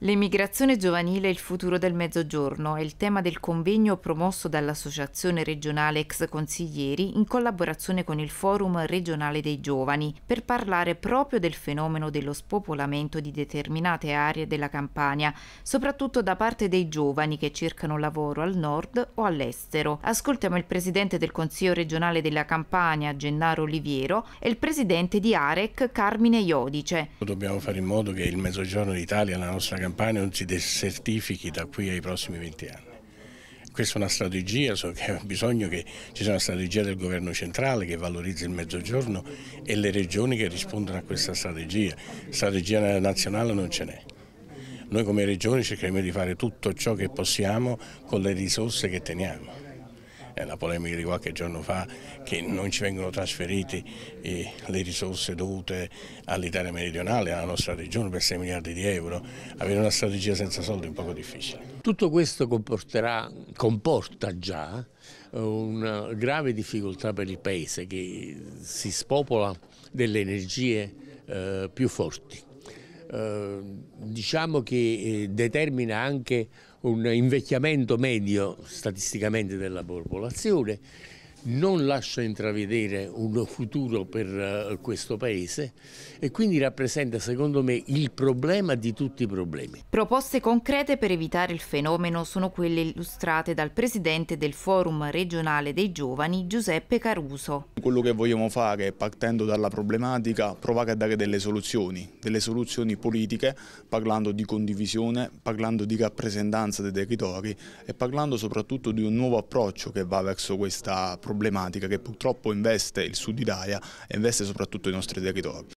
L'emigrazione giovanile e il futuro del Mezzogiorno è il tema del convegno promosso dall'Associazione regionale ex consiglieri in collaborazione con il Forum regionale dei giovani per parlare proprio del fenomeno dello spopolamento di determinate aree della Campania, soprattutto da parte dei giovani che cercano lavoro al nord o all'estero. Ascoltiamo il presidente del Consiglio regionale della Campania, Gennaro Oliviero, e il presidente di AREC, Carmine Iodice. Dobbiamo fare in modo che il Mezzogiorno d'Italia, la nostra Campania non si desertifichi da qui ai prossimi 20 anni. Questa è una strategia, so che ho bisogno che ci sia una strategia del governo centrale che valorizzi il mezzogiorno e le regioni che rispondono a questa strategia. Strategia nazionale non ce n'è. Noi come regioni cercheremo di fare tutto ciò che possiamo con le risorse che teniamo è una polemica di qualche giorno fa, che non ci vengono trasferite eh, le risorse dovute all'Italia meridionale, alla nostra regione per 6 miliardi di euro. Avere una strategia senza soldi è un poco difficile. Tutto questo comporta già eh, una grave difficoltà per il Paese che si spopola delle energie eh, più forti Ehm, diciamo che eh, determina anche un invecchiamento medio statisticamente della popolazione non lascia intravedere un futuro per eh, questo Paese e quindi rappresenta secondo me il problema di tutti i problemi. Proposte concrete per evitare il fenomeno sono quelle illustrate dal Presidente del Forum regionale dei giovani Giuseppe Caruso. Quello che vogliamo fare partendo dalla problematica provare a dare delle soluzioni, delle soluzioni politiche parlando di condivisione, parlando di rappresentanza dei territori e parlando soprattutto di un nuovo approccio che va verso questa problematica problematica che purtroppo investe il sud Italia e investe soprattutto i nostri territori.